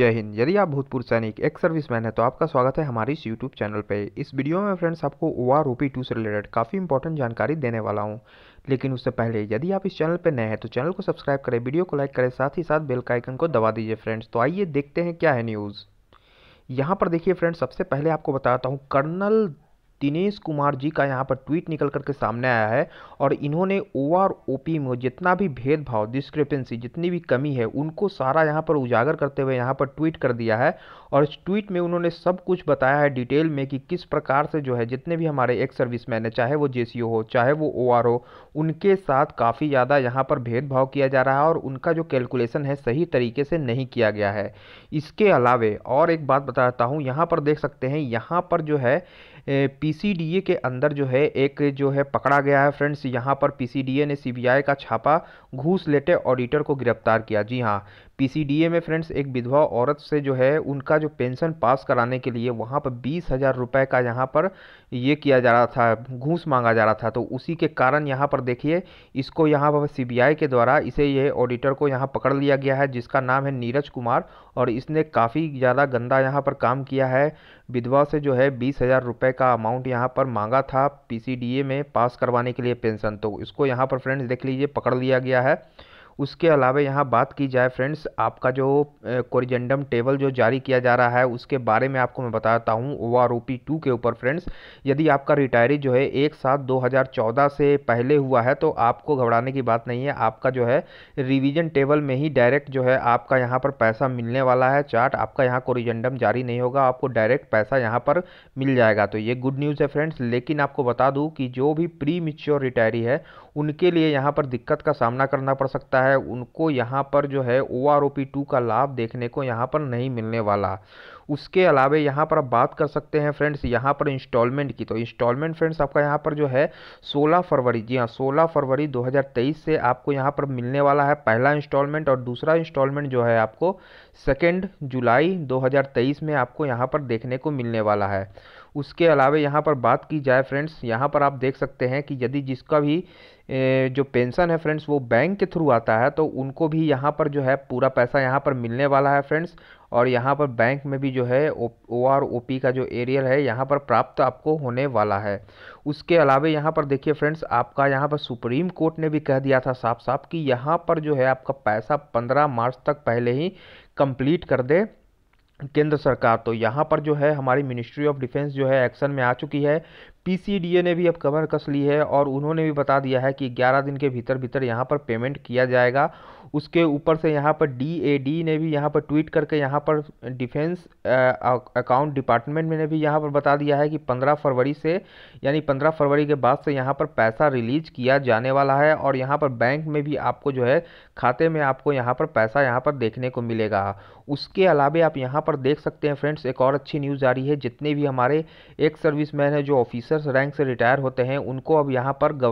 जय हिंद यदि आप भूतपूर्व सैनिक एक सर्विसमैन है तो आपका स्वागत है हमारे इस यूट्यूब चैनल पे इस वीडियो में फ्रेंड्स आपको O R O P two से रिलेटेड काफ़ी इंपॉर्टेंट जानकारी देने वाला हूँ लेकिन उससे पहले यदि आप इस चैनल पे नए हैं तो चैनल को सब्सक्राइब करें वीडियो को लाइक करें साथ ही साथ बेल का आइकन को दबा दीजिए फ्रेंड्स तो आइए देखते हैं क्या है न्यूज़ यहाँ पर देखिए फ्रेंड्स सबसे पहले आपको बताता हूँ कर्नल दिनेश कुमार जी का यहाँ पर ट्वीट निकल करके सामने आया है और इन्होंने ओ आर ओ पी में जितना भी भेदभाव डिस्क्रिपेंसी जितनी भी कमी है उनको सारा यहाँ पर उजागर करते हुए यहाँ पर ट्वीट कर दिया है और इस ट्वीट में उन्होंने सब कुछ बताया है डिटेल में कि किस प्रकार से जो है जितने भी हमारे एक्स सर्विस मैन है चाहे वो जे हो चाहे वो ओ हो उनके साथ काफ़ी ज़्यादा यहाँ पर भेदभाव किया जा रहा है और उनका जो कैलकुलेशन है सही तरीके से नहीं किया गया है इसके अलावे और एक बात बताता हूँ यहाँ पर देख सकते हैं यहाँ पर जो है पीसीडीए के अंदर जो है एक जो है पकड़ा गया है फ्रेंड्स यहाँ पर पीसीडीए ने सीबीआई का छापा घूस लेटे ऑडिटर को गिरफ्तार किया जी हाँ पीसीडीए में फ्रेंड्स एक विधवा औरत से जो है उनका जो पेंशन पास कराने के लिए वहाँ पर बीस हज़ार रुपये का यहाँ पर ये किया जा रहा था घूस मांगा जा रहा था तो उसी के कारण यहाँ पर देखिए इसको यहाँ पर सीबीआई के द्वारा इसे ये ऑडिटर को यहाँ पकड़ लिया गया है जिसका नाम है नीरज कुमार और इसने काफ़ी ज़्यादा गंदा यहाँ पर काम किया है विधवा से जो है बीस हज़ार रुपये का अमाउंट यहाँ पर मांगा था पीसीडीए में पास करवाने के लिए पेंशन तो इसको यहाँ पर फ्रेंड्स देख लीजिए पकड़ लिया गया है उसके अलावा यहाँ बात की जाए फ्रेंड्स आपका जो कोरिजेंडम टेबल जो जारी किया जा रहा है उसके बारे में आपको मैं बताता हूँ O R O P two के ऊपर फ्रेंड्स यदि आपका रिटायरी जो है एक सात दो हज़ार चौदह से पहले हुआ है तो आपको घबराने की बात नहीं है आपका जो है रिविजन टेबल में ही डायरेक्ट जो है आपका यहाँ पर पैसा मिलने वाला है चार्ट आपका यहाँ कोरिजेंडम जारी नहीं होगा आपको डायरेक्ट पैसा यहाँ पर मिल जाएगा तो ये गुड न्यूज़ है फ्रेंड्स लेकिन आपको बता दूँ कि जो भी प्री मिच्योर रिटायरी है उनके लिए यहाँ पर दिक्कत का सामना करना पड़ सकता है है उनको यहाँ पर जो है O R O P two का लाभ देखने को यहाँ पर नहीं मिलने वाला उसके अलावे यहाँ पर आप बात कर सकते हैं फ्रेंड्स यहाँ पर इंस्टॉलमेंट की तो इंस्टॉलमेंट फ्रेंड्स आपका यहाँ पर जो है 16 फरवरी जी हाँ 16 फरवरी 2023 से आपको यहाँ पर मिलने वाला है पहला इंस्टॉलमेंट और दूसरा इंस्टॉलमेंट जो है आपको सेकेंड जुलाई 2023 में आपको यहाँ पर देखने को मिलने वाला है उसके अलावा यहाँ पर बात की जाए फ्रेंड्स यहाँ पर आप देख सकते हैं कि यदि जिसका भी जो पेंशन है फ्रेंड्स वो बैंक के थ्रू आता है तो उनको भी यहाँ पर जो है पूरा पैसा यहाँ पर मिलने वाला है फ्रेंड्स और यहाँ पर बैंक में भी जो है ओ आर ओ पी का जो एरियल है यहाँ पर प्राप्त आपको होने वाला है उसके अलावा यहाँ पर देखिए फ्रेंड्स आपका यहाँ पर सुप्रीम कोर्ट ने भी कह दिया था साफ साफ कि यहाँ पर जो है आपका पैसा पंद्रह मार्च तक पहले ही कंप्लीट कर दे केंद्र सरकार तो यहाँ पर जो है हमारी मिनिस्ट्री ऑफ डिफेंस जो है एक्शन में आ चुकी है पीसीडीए ने भी अब कमर कस ली है और उन्होंने भी बता दिया है कि 11 दिन के भीतर भीतर यहाँ पर पेमेंट किया जाएगा उसके ऊपर से यहाँ पर डी ए डी ने भी यहाँ पर ट्वीट करके यहाँ पर डिफेंस अकाउंट डिपार्टमेंट ने भी यहाँ पर बता दिया है कि पंद्रह फरवरी से यानी पंद्रह फरवरी के बाद से यहाँ पर पैसा रिलीज किया जाने वाला है और यहाँ पर बैंक में भी आपको जो है खाते में आपको यहाँ पर पैसा यहाँ पर देखने को मिलेगा उसके अलावा आप यहाँ पर देख सकते हैं फ्रेंड्स एक और अच्छी न्यूज़ आ रही है जितने भी हमारे एक मैन है जो ऑफिसर्स रैंक से रिटायर होते हैं उनको अब यहाँ पर